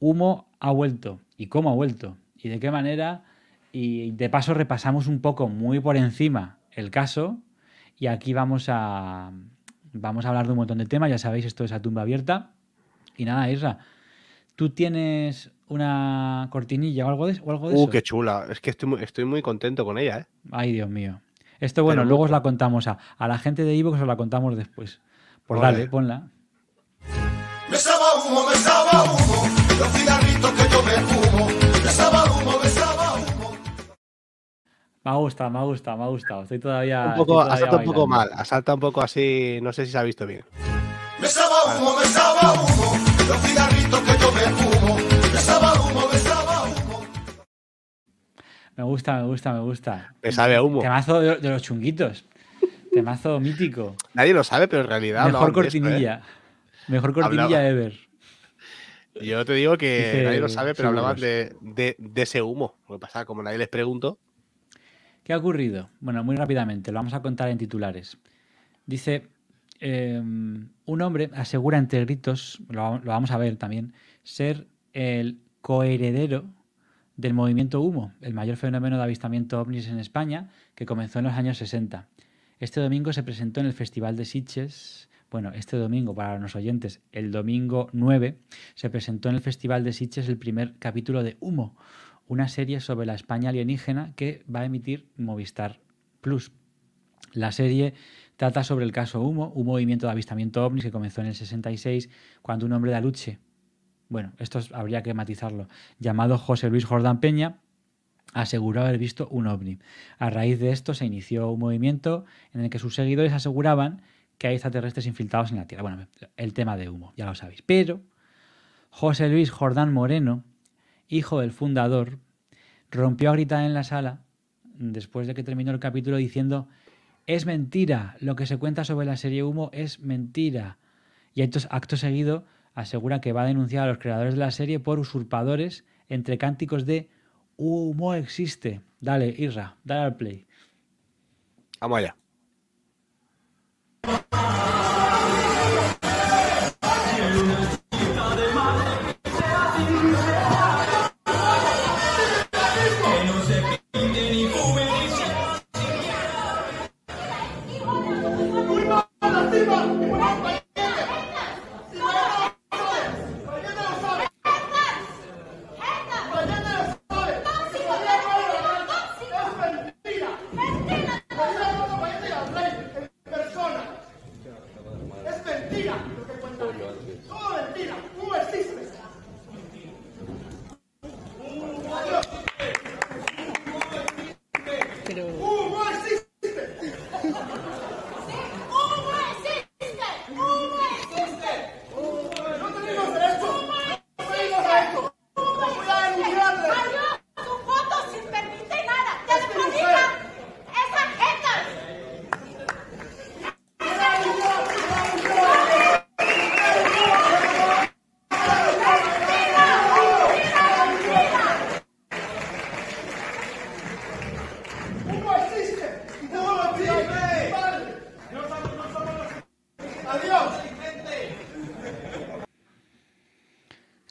humo ha vuelto y cómo ha vuelto y de qué manera. Y de paso repasamos un poco muy por encima el caso y aquí vamos a, vamos a hablar de un montón de temas. Ya sabéis, esto es a tumba abierta. Y nada, Isra, tú tienes una cortinilla o algo de, algo uh, eso. Uh, qué chula. Es que estoy muy, estoy muy contento con ella, ¿eh? Ay, Dios mío. Esto, bueno, luego os la contamos a, la gente de Ivo, que os la contamos después. Pues dale, ponla. Me estaba me estaba me gusta, me gusta, me gusta. Estoy todavía. Un poco, asalta un poco mal, asalta un poco así, no sé si se ha visto bien. Me gusta, me gusta, me gusta. Me sabe a humo. Temazo de, de los chunguitos. Temazo mítico. Nadie lo sabe, pero en realidad. Mejor ¿eh? cortinilla. Mejor cortinilla ever. Yo te digo que nadie lo sabe, pero hablaban de, ese humo. Lo que pasa, como nadie les pregunto ¿Qué ha ocurrido? Bueno, muy rápidamente, lo vamos a contar en titulares. Dice, em, un hombre asegura entre gritos, lo, vamos a ver también, ser el coheredero del movimiento humo, el mayor fenómeno de avistamiento ovnis en España, que comenzó en los años 60. Este domingo se presentó en el Festival de Sitges bueno, este domingo, para los oyentes, el domingo 9, se presentó en el Festival de Sitges el primer capítulo de Humo, una serie sobre la España alienígena que va a emitir Movistar Plus. La serie trata sobre el caso Humo, un movimiento de avistamiento ovni que comenzó en el 66 cuando un hombre de Aluche, bueno, esto habría que matizarlo, llamado José Luis Jordán Peña, aseguró haber visto un ovni. A raíz de esto se inició un movimiento en el que sus seguidores aseguraban que hay extraterrestres infiltrados en la Tierra. Bueno, el tema de humo, ya lo sabéis. Pero José Luis Jordán Moreno, hijo del fundador, rompió a gritar en la sala después de que terminó el capítulo diciendo, es mentira, lo que se cuenta sobre la serie Humo es mentira. Y acto seguido asegura que va a denunciar a los creadores de la serie por usurpadores entre cánticos de Humo existe. Dale, Irra, dale al play. Vamos allá. Bye.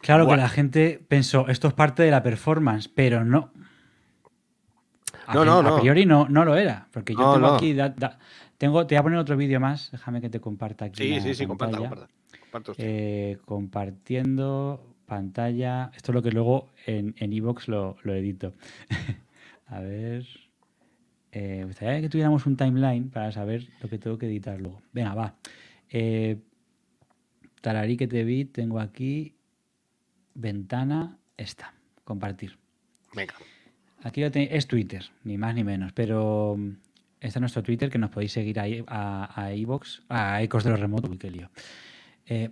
Claro que la gente pensó, esto es parte de la performance, pero no. no, no, no. A priori no, lo era, porque yo tengo aquí... te voy a poner otro vídeo más, déjame que te comparta aquí. Sí, sí, sí, eh, compartiendo pantalla. Esto es lo que luego en Evox en lo, edito. a ver. Eh, me gustaría que tuviéramos un timeline para saber lo que tengo que editar luego. Venga, va. Eh, tararí que te vi, tengo aquí ventana está compartir. Venga. Aquí lo tenéis, es Twitter, ni más ni menos, pero mm, este es nuestro Twitter que nos podéis seguir ahí a Evox, a, Ecos de los Remotos, qué lío. Eh,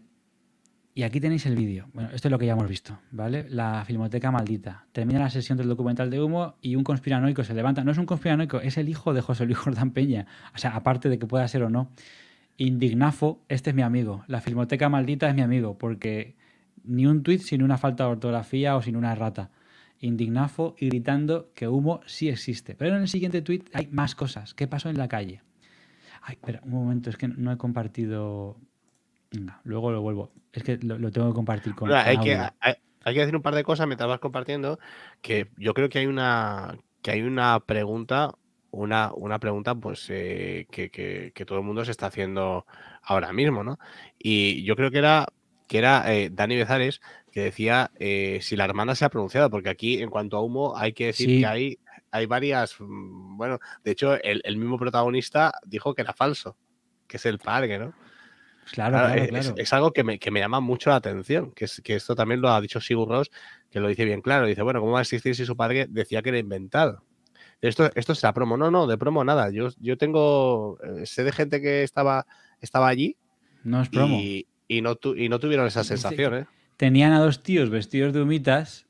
y aquí tenéis el vídeo. Bueno, esto es lo que ya hemos visto, ¿vale? La filmoteca maldita. Termina la sesión del documental de humo y un conspiranoico se levanta. No es un conspiranoico, es el hijo de José Luis Jordán Peña. O sea, aparte de que pueda ser o no. Indignafo, este es mi amigo. La filmoteca maldita es mi amigo, porque ni un tuit sin una falta de ortografía o sin una rata. Indignafo y gritando que humo sí existe. Pero en el siguiente tuit hay más cosas. ¿Qué pasó en la calle? Ay, espera, un momento, es que no he compartido. Venga, luego lo vuelvo. Es que lo, tengo que compartir con. hay, que, hay, que, decir un par de cosas mientras vas compartiendo. Que yo creo que hay una, que hay una pregunta una, una, pregunta pues, eh, que, que, todo el mundo se está haciendo ahora mismo, ¿no? Y yo creo que era que era eh, Dani Bezares, que decía eh, si la hermana se ha pronunciado, porque aquí en cuanto a humo hay que decir que hay, hay varias, mm, bueno, de hecho el, mismo protagonista dijo que era falso, que es el padre, ¿no? Pues claro, eh, claro, es, algo que me, llama mucho la atención, que, es, que esto también lo ha dicho Sigur Ross, que lo dice bien claro, dice, bueno, ¿cómo va a existir si su padre decía que era inventado? Esto, esto será promo, no, no, de promo nada, yo, yo tengo, sé de gente que estaba, estaba allí. No es promo. Y, y no, y no tuvieron esa sensación, ¿eh? Tenían a dos tíos vestidos de humitas,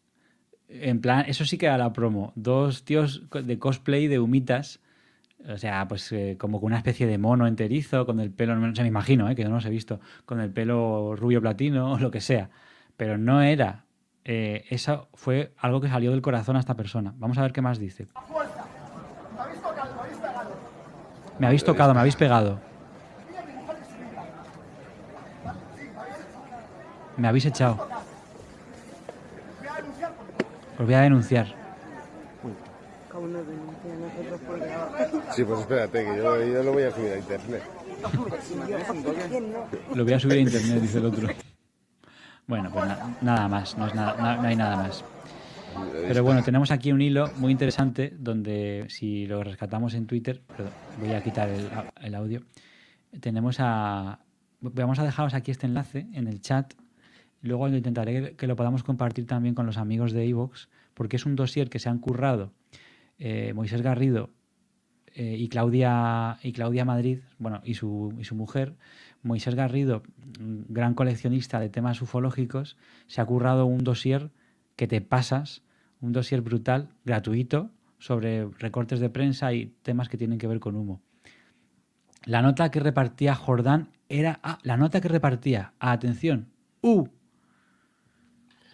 en plan, eso sí que era la promo, dos tíos de cosplay de humitas, o sea, pues eh, como con una especie de mono enterizo, con el pelo, no sé, me imagino, ¿eh? que no los he visto, con el pelo rubio platino o lo que sea, pero no era. Eh, eso fue algo que salió del corazón a esta persona. Vamos a ver qué más dice. Me habéis tocado, me habéis pegado. Me habéis echado. Os voy a denunciar. Sí, pues espérate, que yo, lo voy a subir a internet. Lo voy a subir a internet, dice el otro. Bueno, pues nada más, no, es nada, no hay nada más. Pero bueno, tenemos aquí un hilo muy interesante donde si lo rescatamos en Twitter, voy a quitar el, el, audio, tenemos a... Vamos a dejaros aquí este enlace en el chat Luego intentaré que lo podamos compartir también con los amigos de Evox, porque es un dossier que se han currado eh, Moisés Garrido eh, y, Claudia, y Claudia Madrid, bueno, y su, mujer. Moisés Garrido, mm, gran coleccionista de temas ufológicos, se ha currado un dossier que te pasas, un dossier brutal, gratuito, sobre recortes de prensa y temas que tienen que ver con humo. La nota que repartía Jordán era. Ah, la nota que repartía. atención. Uh,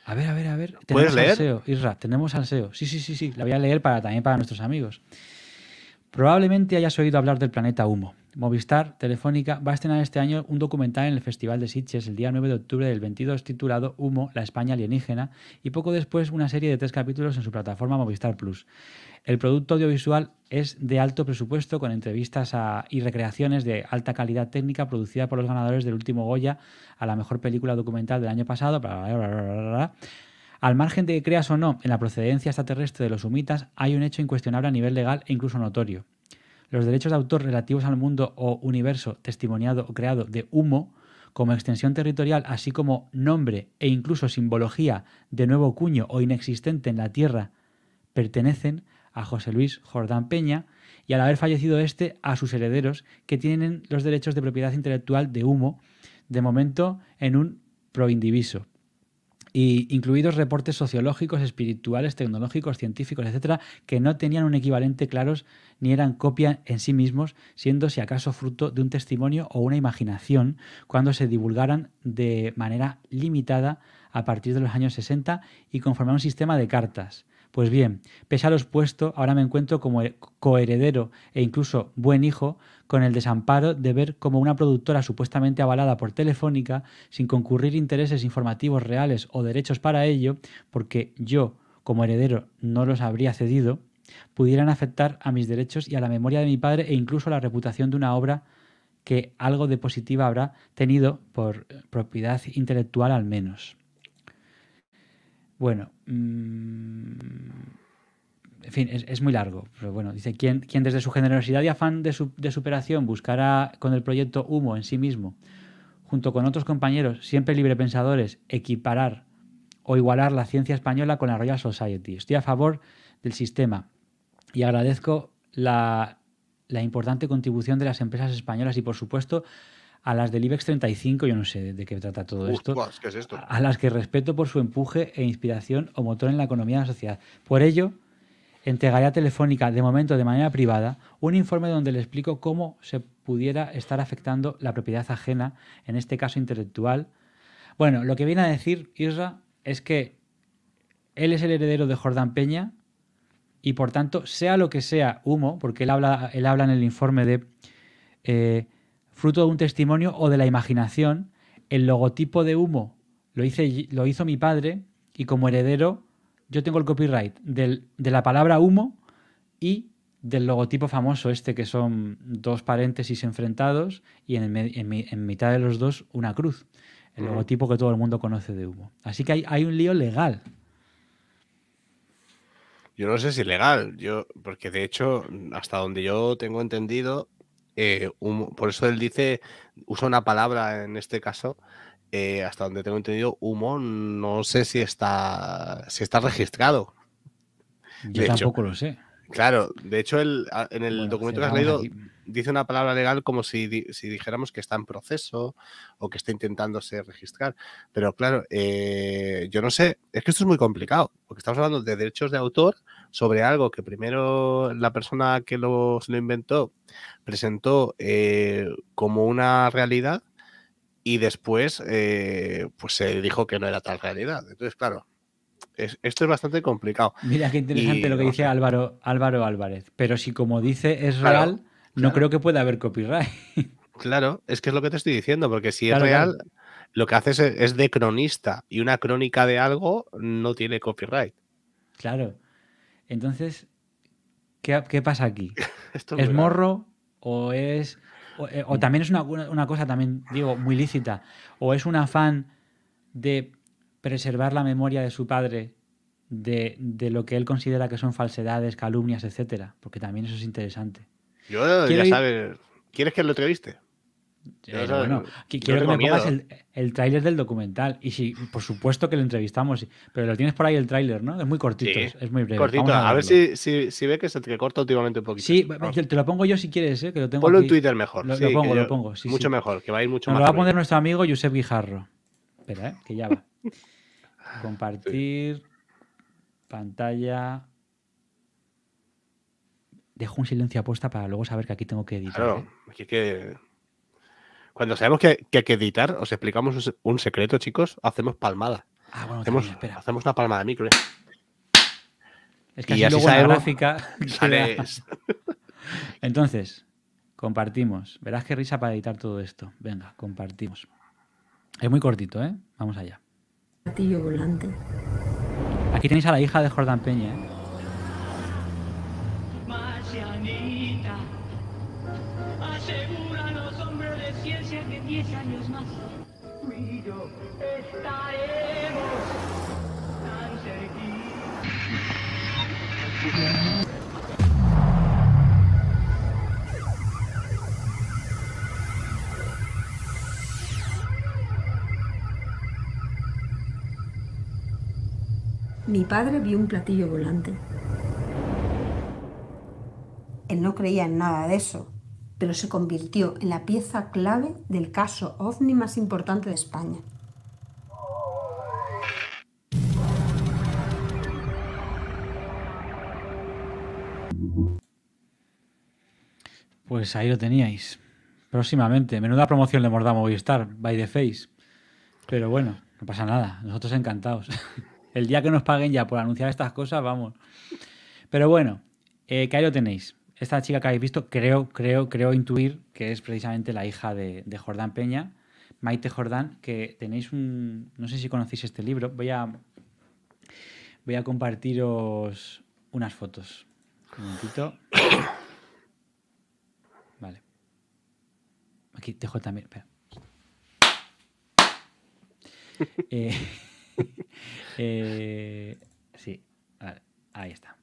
a ver, a ver, a ver. ¿Puedes leer? SEO, Isra, tenemos SEO. Sí, sí, sí, sí. La voy a leer para, también para nuestros amigos. Probablemente hayas oído hablar del planeta Humo. Movistar Telefónica va a estrenar este año un documental en el Festival de Sitges el día 9 de octubre del 22 titulado Humo, la España alienígena y poco después una serie de tres capítulos en su plataforma Movistar Plus. El producto audiovisual es de alto presupuesto con entrevistas y recreaciones de alta calidad técnica producida por los ganadores del último Goya a la mejor película documental del año pasado. al margen de que creas o no en la procedencia extraterrestre de los humitas, hay un hecho incuestionable a nivel legal e incluso notorio los derechos de autor relativos al mundo o universo testimoniado o creado de humo como extensión territorial, así como nombre e incluso simbología de nuevo cuño o inexistente en la Tierra, pertenecen a José Luis Jordán Peña y al haber fallecido este a sus herederos que tienen los derechos de propiedad intelectual de humo, de momento en un proindiviso y incluidos reportes sociológicos, espirituales, tecnológicos, científicos, etcétera, que no tenían un equivalente claros ni eran copia en sí mismos, siendo si acaso fruto de un testimonio o una imaginación cuando se divulgaran de manera limitada a partir de los años 60 y conformar un sistema de cartas pues bien, pese a los puestos, ahora me encuentro como coheredero e incluso buen hijo con el desamparo de ver cómo una productora supuestamente avalada por Telefónica, sin concurrir intereses informativos reales o derechos para ello, porque yo, como heredero, no los habría cedido, pudieran afectar a mis derechos y a la memoria de mi padre e incluso a la reputación de una obra que algo de positiva habrá tenido por propiedad intelectual al menos. Bueno, mm, en fin, es, muy largo, pero bueno, dice, quien, desde su generosidad y afán de, superación buscará con el proyecto Humo en sí mismo, junto con otros compañeros, siempre librepensadores, equiparar o igualar la ciencia española con la Royal Society. Estoy a favor del sistema y agradezco la importante contribución de las empresas españolas y, por supuesto, a las del IBEX 35, yo no sé de qué trata todo esto, A, las que respeto por su empuje e inspiración o motor en la economía de la sociedad. Por ello, entregaré a Telefónica, de momento de manera privada, un informe donde le explico cómo se pudiera estar afectando la propiedad ajena, en este caso intelectual. Bueno, lo que viene a decir Isra es que él es el heredero de Jordán Peña y por tanto, sea lo que sea humo, porque él habla, él habla en el informe de eh, fruto de un testimonio o de la imaginación. El logotipo de humo lo, hice, lo hizo mi padre y como heredero yo tengo el copyright de la palabra humo y del logotipo famoso este que son dos paréntesis enfrentados y en, mitad de los dos una cruz. El logotipo que todo el mundo conoce de humo. Así que hay, un lío legal. Yo no sé si legal, yo, porque de hecho, hasta donde yo tengo entendido, eh, por eso él dice, usa una palabra en este caso, eh, hasta donde tengo entendido, humo, no sé si está, si está registrado. Yo tampoco lo sé. Claro, de hecho, el, en el documento que has leído, dice una palabra legal como si, dijéramos que está en proceso o que está intentándose registrar. Pero claro, eh, yo no sé, es que esto es muy complicado, porque estamos hablando de derechos de autor sobre algo que primero la persona que lo, lo inventó presentó eh, como una realidad y después eh, pues se dijo que no era tal realidad. Entonces, claro, esto es bastante complicado. Mira qué interesante lo que dice Álvaro, Álvaro Álvarez. Pero si como dice es real, no creo que pueda haber copyright. Claro, es que es lo que te estoy diciendo, porque si es real, lo que haces es, de cronista y una crónica de algo no tiene copyright. Claro. Entonces, ¿qué, pasa aquí? ¿Es, morro o es... O, eh, también es una, una, cosa, también digo, muy lícita, o es un afán de preservar la memoria de su padre de, de lo que él considera que son falsedades, calumnias, etcétera, porque también eso es interesante. Yo ya sabes. ¿Quieres que lo entreviste? Eh, bueno, quiero que me pongas el, tráiler del documental. Y sí, por supuesto que lo entrevistamos, pero lo tienes por ahí el tráiler, ¿no? Es muy cortito, es muy breve. Cortito, a, ver si, si, si, que se te corta últimamente un poquito. Sí, te lo pongo yo si quieres, ¿eh? Que lo tengo Ponlo en Twitter mejor. Lo, pongo, lo pongo. Sí, mucho mejor, que va a ir mucho Nos más. Lo va a poner nuestro amigo Josep Guijarro. Espera, ¿eh? Que ya va. Compartir. Pantalla dejo un silencio apuesta para luego saber que aquí tengo que editar. Claro, ¿eh? aquí que. Cuando sabemos que, hay que editar, os explicamos un secreto, chicos, hacemos palmada. Ah, bueno, hacemos, una palmada micro. Eh. Es que y así luego la gráfica. Sale... Entonces, compartimos. Verás qué risa para editar todo esto. Venga, compartimos. Es muy cortito, ¿eh? Vamos allá. Volante. Aquí tenéis a la hija de Jordan Peña, ¿eh? aseguran los hombres de ciencia que en 10 años más tú estaremos tan cerquita. Mi padre vio un platillo volante. Él no creía en nada de eso pero se convirtió en la pieza clave del caso ovni más importante de España. Pues ahí lo teníais. Próximamente. Menuda promoción le Mordamos a Movistar, by the face. Pero bueno, no pasa nada. Nosotros encantados. El día que nos paguen ya por anunciar estas cosas, vamos. Pero bueno, eh, que ahí lo tenéis. Esta chica que habéis visto, creo, creo, creo intuir que es precisamente la hija de, Jordán Peña, Maite Jordán, que tenéis un. No sé si conocéis este libro. Voy a. Voy a compartiros unas fotos. Un momentito. Vale. Aquí dejo también. Eh, eh, sí, vale, ahí está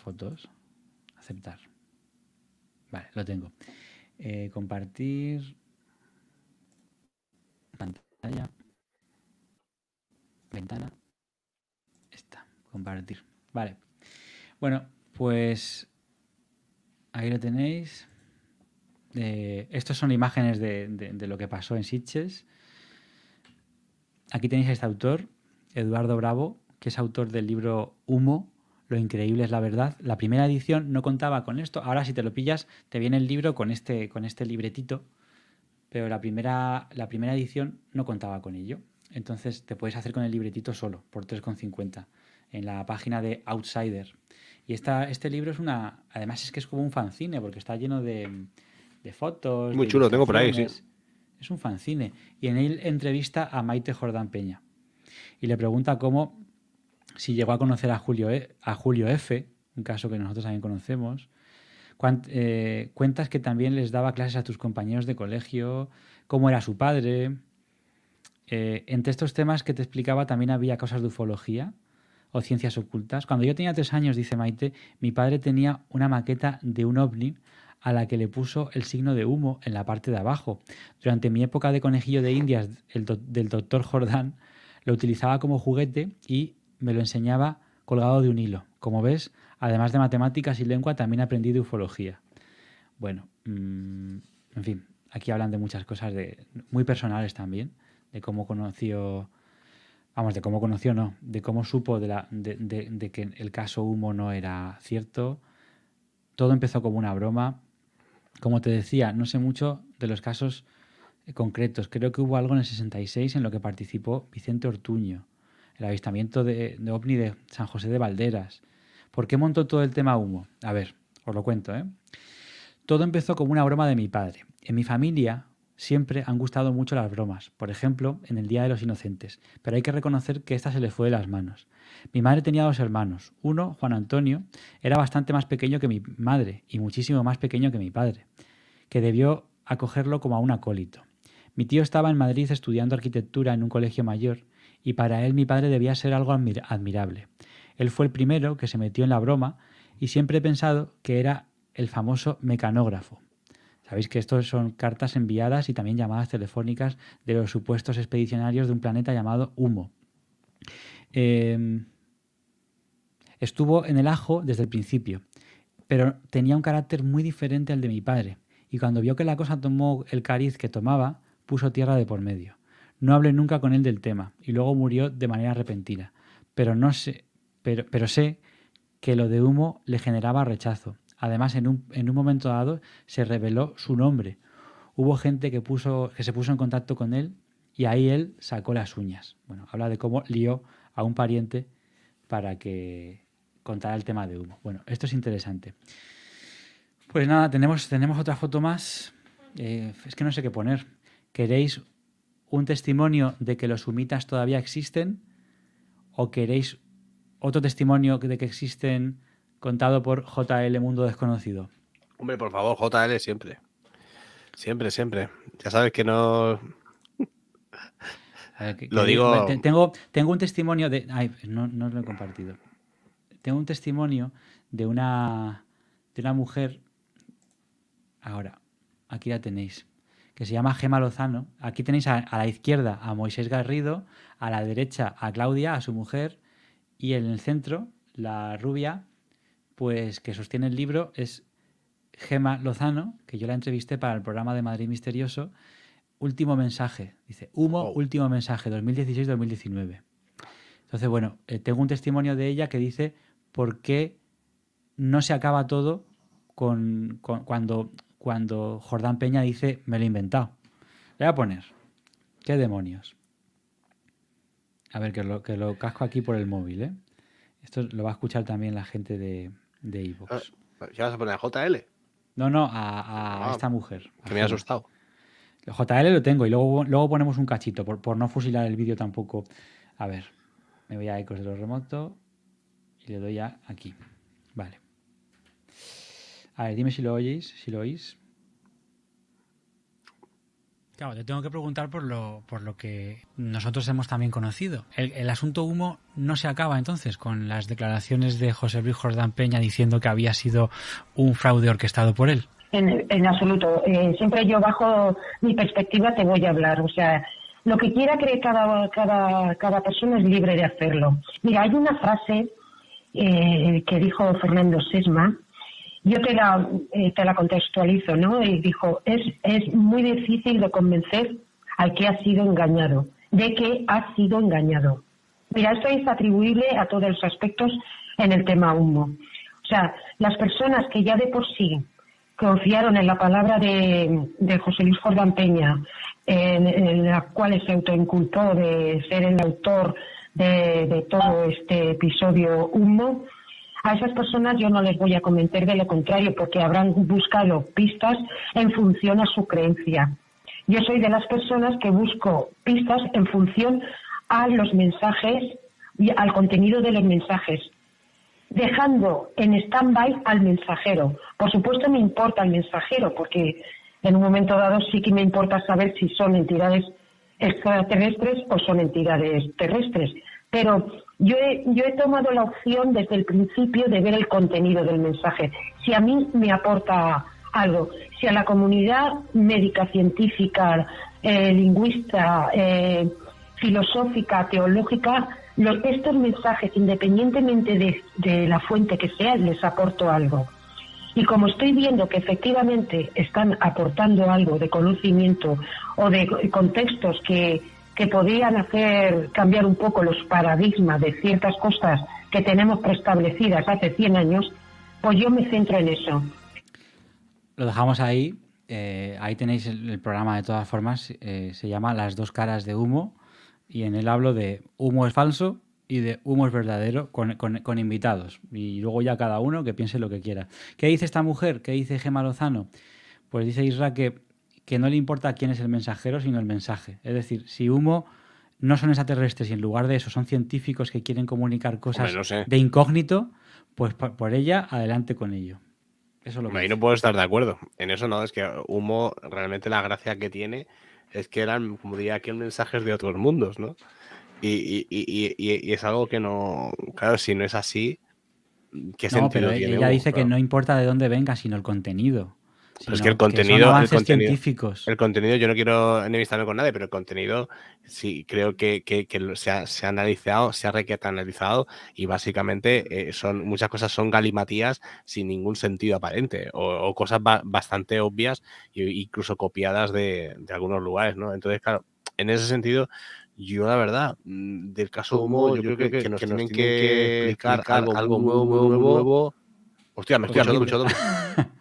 fotos, aceptar. Vale, lo tengo. Eh, compartir pantalla, ventana, está, compartir. Vale. Bueno, pues ahí lo tenéis. Eh, estas son imágenes de, de, lo que pasó en Sitges. Aquí tenéis a este autor, Eduardo Bravo, que es autor del libro Humo, lo increíble es la verdad. La primera edición no contaba con esto. Ahora si te lo pillas, te viene el libro con este, con este libretito. Pero la primera, la primera edición no contaba con ello. Entonces te puedes hacer con el libretito solo, por 3,50, en la página de Outsider. Y esta, este libro es una... Además es que es como un fanzine, porque está lleno de, fotos. Muy chulo, tengo por ahí, sí. Es un fanzine. Y en él entrevista a Maite Jordán Peña. Y le pregunta cómo si llegó a conocer a Julio, e, a Julio F., un caso que nosotros también conocemos, eh, cuentas que también les daba clases a tus compañeros de colegio, cómo era su padre. Eh, entre estos temas que te explicaba también había cosas de ufología o ciencias ocultas. Cuando yo tenía tres años, dice Maite, mi padre tenía una maqueta de un ovni a la que le puso el signo de humo en la parte de abajo. Durante mi época de conejillo de Indias, el del doctor Jordán lo utilizaba como juguete y me lo enseñaba colgado de un hilo. Como ves, además de matemáticas y lengua, también aprendí de ufología. Bueno, mm, en fin, aquí hablan de muchas cosas de, muy personales también, de cómo conoció, vamos, de cómo conoció, no, de cómo supo de, la, de, de que el caso Humo no era cierto. Todo empezó como una broma. Como te decía, no sé mucho de los casos eh, concretos. Creo que hubo algo en el 66 en lo que participó Vicente Ortuño el avistamiento de, ovni de San José de Valderas. ¿Por qué montó todo el tema humo? A ver, os lo cuento, ¿eh? Todo empezó como una broma de mi padre. En mi familia siempre han gustado mucho las bromas, por ejemplo, en el Día de los Inocentes, pero hay que reconocer que esta se le fue de las manos. Mi madre tenía dos hermanos. Uno, Juan Antonio, era bastante más pequeño que mi madre y muchísimo más pequeño que mi padre, que debió acogerlo como a un acólito. Mi tío estaba en Madrid estudiando arquitectura en un colegio mayor y para él mi padre debía ser algo admirable. Él fue el primero que se metió en la broma y siempre he pensado que era el famoso mecanógrafo. Sabéis que estos son cartas enviadas y también llamadas telefónicas de los supuestos expedicionarios de un planeta llamado Humo. Em, estuvo en el ajo desde el principio, pero tenía un carácter muy diferente al de mi padre, y cuando vio que la cosa tomó el cariz que tomaba, puso tierra de por medio. No hablé nunca con él del tema y luego murió de manera repentina. Pero, no sé, pero, pero sé que lo de humo le generaba rechazo. Además, en un, momento dado se reveló su nombre. Hubo gente que, puso, que se puso en contacto con él y ahí él sacó las uñas. Bueno, habla de cómo lió a un pariente para que contara el tema de humo. Bueno, esto es interesante. Pues nada, tenemos, tenemos otra foto más. Eh, es que no sé qué poner. ¿Queréis un testimonio de que los sumitas todavía existen o queréis otro testimonio de que existen contado por JL Mundo Desconocido? Hombre, por favor, JL siempre. Siempre, siempre. Ya sabes que no... lo digo... Tengo, tengo un testimonio de... Ay, no, no lo he compartido. Tengo un testimonio de una, de una mujer... Ahora, aquí la tenéis que se llama Gema Lozano. Aquí tenéis a, la izquierda a Moisés Garrido, a la derecha a Claudia, a su mujer, y en el centro, la rubia, pues que sostiene el libro, es Gema Lozano, que yo la entrevisté para el programa de Madrid Misterioso. Último mensaje, dice, humo, último mensaje, 2016-2019. Entonces, bueno, eh, tengo un testimonio de ella que dice, ¿por qué no se acaba todo con, cuando cuando Jordán Peña dice, me lo he inventado. Le voy a poner, ¿qué demonios? A ver, que lo, que lo casco aquí por el móvil, ¿eh? Esto lo va a escuchar también la gente de, de ah, ¿Ya vas a poner a JL? No, no, a, ah. esta mujer. Que me ha asustado. JL lo tengo y luego, luego ponemos un cachito por, no fusilar el vídeo tampoco. A ver, me voy a Ecos de los remoto y le doy a aquí. Vale. A ver, dime si lo oís, si lo oís. Claro, te tengo que preguntar por lo, por lo que nosotros hemos también conocido. El, asunto humo no se acaba entonces con las declaraciones de José Luis Jordán Peña diciendo que había sido un fraude orquestado por él. En, absoluto. Eh, siempre yo bajo mi perspectiva te voy a hablar. O sea, lo que quiera creer cada, cada, persona es libre de hacerlo. Mira, hay una frase eh, que dijo Fernando Sesma, yo te la, eh, te la contextualizo, ¿no? Y dijo, es, es muy difícil de convencer al que ha sido engañado, de que ha sido engañado. Mira, esto es atribuible a todos los aspectos en el tema humo. O sea, las personas que ya de por sí confiaron en la palabra de, de José Luis Jordán Peña, en, la cual se autoinculpó de ser el autor de todo este episodio humo, a esas personas yo no les voy a comentar de lo contrario, porque habrán buscado pistas en función a su creencia. Yo soy de las personas que busco pistas en función a los mensajes y al contenido de los mensajes, dejando en stand-by al mensajero. Por supuesto me importa el mensajero, porque en un momento dado sí que me importa saber si son entidades extraterrestres o son entidades terrestres. Pero yo he, tomado la opción desde el principio de ver el contenido del mensaje. Si a mí me aporta algo, si a la comunidad médica, científica, eh, lingüista, eh, filosófica, teológica, estos mensajes, independientemente de, la fuente que sea, les aporto algo. Y como estoy viendo que efectivamente están aportando algo de conocimiento o de contextos que que podían hacer cambiar un poco los paradigmas de ciertas cosas que tenemos preestablecidas hace 100 años, pues yo me centro en eso. Lo dejamos ahí. Eh, ahí tenéis el, programa de todas formas. Eh, se llama Las dos caras de humo y en él hablo de humo es falso y de humo es verdadero con, invitados. Y luego ya cada uno que piense lo que quiera. ¿Qué dice esta mujer? ¿Qué dice Gema Lozano? Pues dice Isra que que no le importa quién es el mensajero, sino el mensaje. Es decir, si humo no son extraterrestres y en lugar de eso son científicos que quieren comunicar cosas de incógnito, pues por ella adelante con ello. Eso lo Ahí no puedo estar de acuerdo. En eso no, es que humo realmente la gracia que tiene es que eran, como diría aquí, mensajes de otros mundos, ¿no? Y, es algo que no, claro, si no es así, ¿qué sentido pero Ella dice que no importa de dónde venga, sino el contenido es que el contenido, el, contenido científicos. el contenido, yo no quiero enemistarme con nadie, pero el contenido sí creo que, se, ha, se, ha, analizado, se ha requetanalizado y básicamente eh, son muchas cosas son galimatías sin ningún sentido aparente o, cosas bastante obvias e incluso copiadas de, algunos lugares, ¿no? Entonces, claro, en ese sentido, yo la verdad, mm, del caso Homo, yo, creo que, nos, tienen que, explicar, algo, nuevo, nuevo, nuevo. Hostia, me estoy mucho.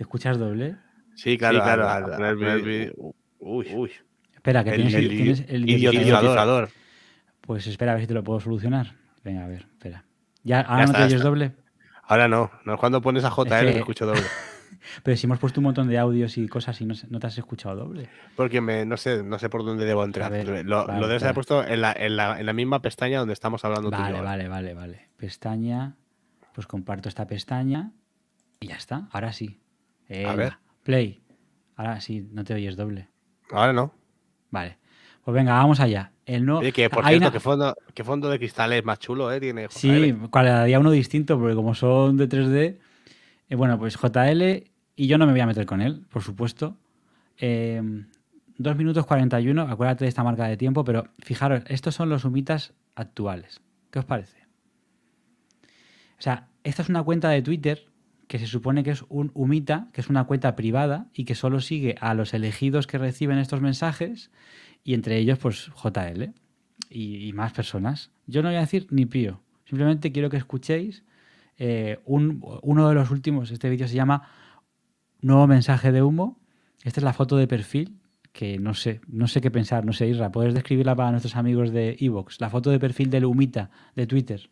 ¿Te escuchas doble? Sí, claro, claro. uy, uy. Espera, que tienes, el, idiotizador. Pues espera a ver si te lo puedo solucionar. Venga, a ver, espera. ¿Ya, ¿Ahora no te oyes doble? Ahora no. no es cuando pones a JL que... escucho doble. Pero si hemos puesto un montón de audios y cosas y no, te has escuchado doble. Porque no, sé, no sé por dónde debo entrar. lo, debes haber puesto en la, misma pestaña donde estamos hablando vale, Vale, vale, vale. Pestaña. Pues comparto esta pestaña y ya está. Ahora sí a ver. Eh, play. Ahora sí, no te oyes doble. Ahora no. Vale. Pues venga, vamos allá. El no... Oye, que por cierto, qué, fondo, de cristal es más chulo, ¿eh? Tiene Sí, cada día uno distinto, porque como son de 3D, eh, bueno, pues JL, y yo no me voy a meter con él, por supuesto. Eh, em, 2 minutos 41, acuérdate de esta marca de tiempo, pero fijaros, estos son los humitas actuales. ¿Qué os parece? O sea, esta es una cuenta de Twitter que se supone que es un humita, que es una cuenta privada y que solo sigue a los elegidos que reciben estos mensajes y entre ellos pues JL y, más personas. Yo no voy a decir ni pío, simplemente quiero que escuchéis eh, uno de los últimos, este vídeo se llama Nuevo mensaje de humo, esta es la foto de perfil que no sé, no sé qué pensar, no sé, Irra. ¿puedes describirla para nuestros amigos de Evox? La foto de perfil del humita de Twitter.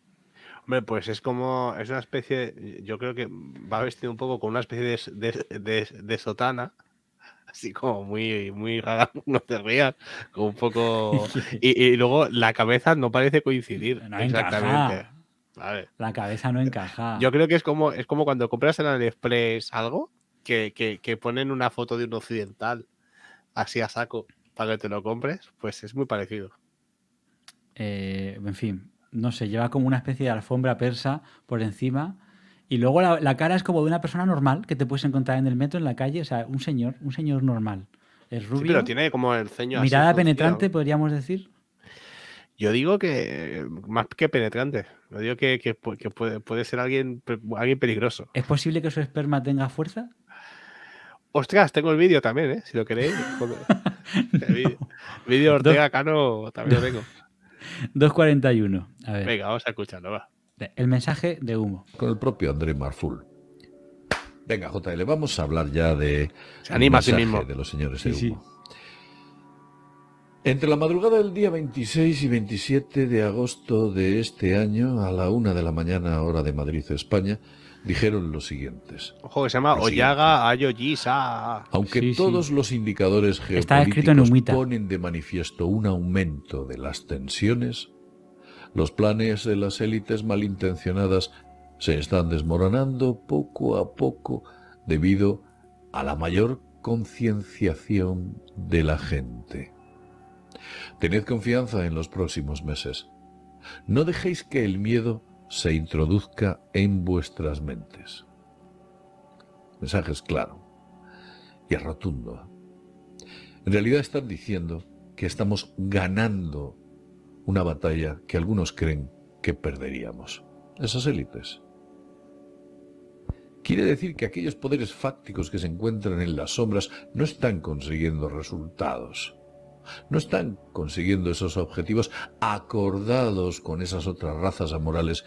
Hombre, pues es como, es una especie, eh, yo creo que va vestido un poco con una especie de, sotana, así como muy, muy rara, no te rías, con un poco... Y, luego la cabeza no parece coincidir. No exactamente. La cabeza no encaja. Yo creo que es como, es como cuando compras en AliExpress algo que, ponen una foto de un occidental así a saco para que te lo compres, pues es muy parecido. Eh, en fin, no sé, lleva como una especie de alfombra persa por encima. Y luego la, cara es como de una persona normal que te puedes encontrar en el metro, en la calle, o sea, un señor, un señor normal. Es rubio. Sí, pero tiene como el ceño Mirada penetrante, podríamos decir. Yo digo que más que penetrante, yo digo que, puede, ser alguien, alguien peligroso. ¿Es posible que su esperma tenga fuerza? Ostras, tengo el vídeo también, ¿eh? si lo queréis. Vídeo Ortega Cano también lo tengo. 2.41. A ver. Venga, vamos a escucharlo, va. El mensaje de humo. Con el propio André Marful. Venga, JL, vamos a hablar ya de. Se anima De los señores humo. Entre la madrugada del día 26 y 27 de agosto de este año, a la una de la mañana, hora de Madrid, España, dijeron los siguientes. Ojo, se llama Aunque todos los indicadores geopolíticos ponen de manifiesto un aumento de las tensiones, los planes de las élites malintencionadas se están desmoronando poco a poco debido a la mayor concienciación de la gente. Tened confianza en los próximos meses. No dejéis que el miedo se introduzca en vuestras mentes. mensaje es claro y es rotundo. En realidad están diciendo que estamos ganando una batalla que algunos creen que perderíamos. Esas élites. Quiere decir que aquellos poderes fácticos que se encuentran en las sombras no están consiguiendo resultados no están consiguiendo esos objetivos acordados con esas otras razas amorales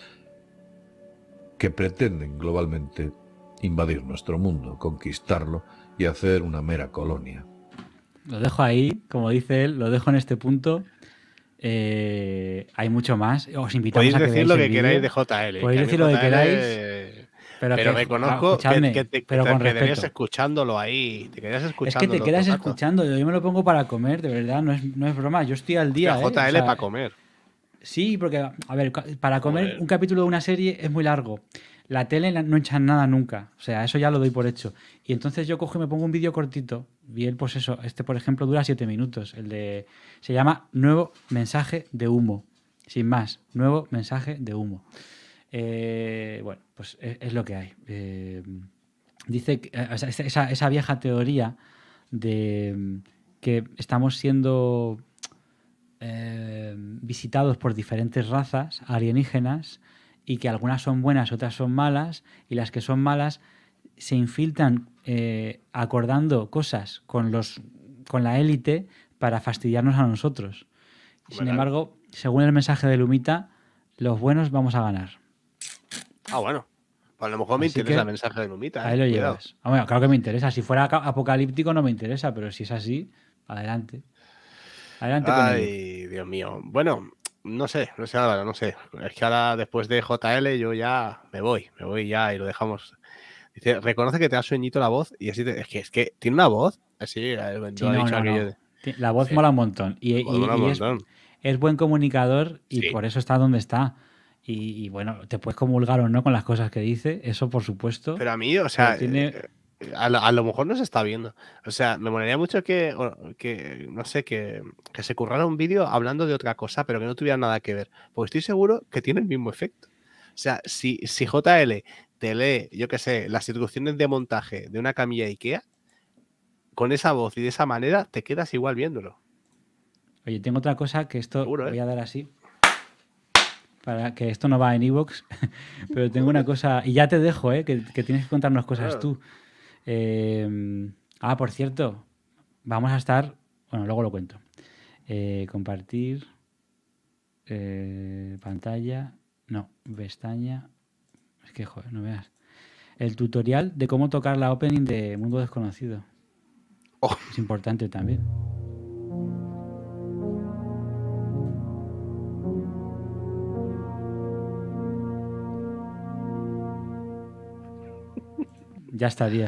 que pretenden globalmente invadir nuestro mundo, conquistarlo y hacer una mera colonia. Lo dejo ahí, como dice él, lo dejo en este punto. Eh, hay mucho más. Os invitamos a decir lo que queráis de JL. Podéis decir lo que queráis pero, me ah, conozco reconozco que, te, escuchándolo ahí. Te quedas escuchando. Es que te quedas escuchando. Yo, me lo pongo para comer, de verdad. No es, broma. Yo estoy al día. ¿eh? JL para comer. Sí, porque, a ver, para comer un capítulo de una serie es muy largo. La tele no echan nada nunca. O sea, eso ya lo doy por hecho. Y entonces yo cojo y me pongo un vídeo cortito. Y él, pues eso, este por ejemplo dura siete minutos. El de. Se llama Nuevo mensaje de humo. Sin más, nuevo mensaje de humo. Eh, bueno, pues e, es, lo que hay. Eh, dice que, eh, esa, vieja teoría de mm, que estamos siendo eh, visitados por diferentes razas alienígenas y que algunas son buenas, otras son malas, y las que son malas se infiltran acordando cosas con, los, con la élite para fastidiarnos a nosotros. Sin embargo, según el mensaje de Lumita, los buenos vamos a ganar. Ah, bueno. Pues a lo mejor me interesa el mensaje de Lumita. Ahí lo eh, llevas. claro que me interesa. Si fuera apocalíptico no me interesa, pero si es así, adelante. Adelante. Ay, Dios mío. Bueno, no sé, no sé, nada. no sé. Es que ahora después de JL yo ya me voy, me voy ya y lo dejamos. Dice, reconoce que te da sueñito la voz y así es que es que tiene una voz así. Eh, sí, La voz mola un montón y, Es, buen comunicador y por eso está donde está. Y, bueno, te puedes comulgar o no con las cosas que dice, eso por supuesto. Pero a mí, o sea, eh, a, lo, mejor no se está viendo. O sea, me molaría mucho que, que no sé, que, se currara un vídeo hablando de otra cosa, pero que no tuviera nada que ver. Porque estoy seguro que tiene el mismo efecto. O sea, si, si JL te lee, yo qué sé, las instrucciones de montaje de una camilla IKEA, con esa voz y de esa manera, te quedas igual viéndolo. Oye, tengo otra cosa que esto ¿eh? voy a dar así para que esto no va en Evox, pero tengo una cosa, y ya te dejo, ¿eh? que, tienes que contarnos cosas tú. Eh, ah, por cierto, vamos a estar, bueno, luego lo cuento. Eh, compartir, pantalla, no, pestaña, es que, joder, no veas. El tutorial de cómo tocar la opening de Mundo Desconocido. Oh. Es importante también. Ya estaría.